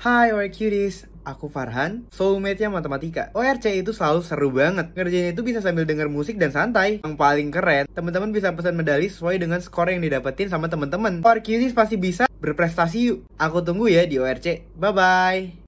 Hai Oi Cuties, aku Farhan, soulmate-nya matematika. ORC itu selalu seru banget. Ngerjainnya itu bisa sambil denger musik dan santai. Yang paling keren, teman-teman bisa pesan medali sesuai dengan skor yang didapetin sama teman-teman. Oi Cuties pasti bisa berprestasi yuk. Aku tunggu ya di ORC. Bye-bye.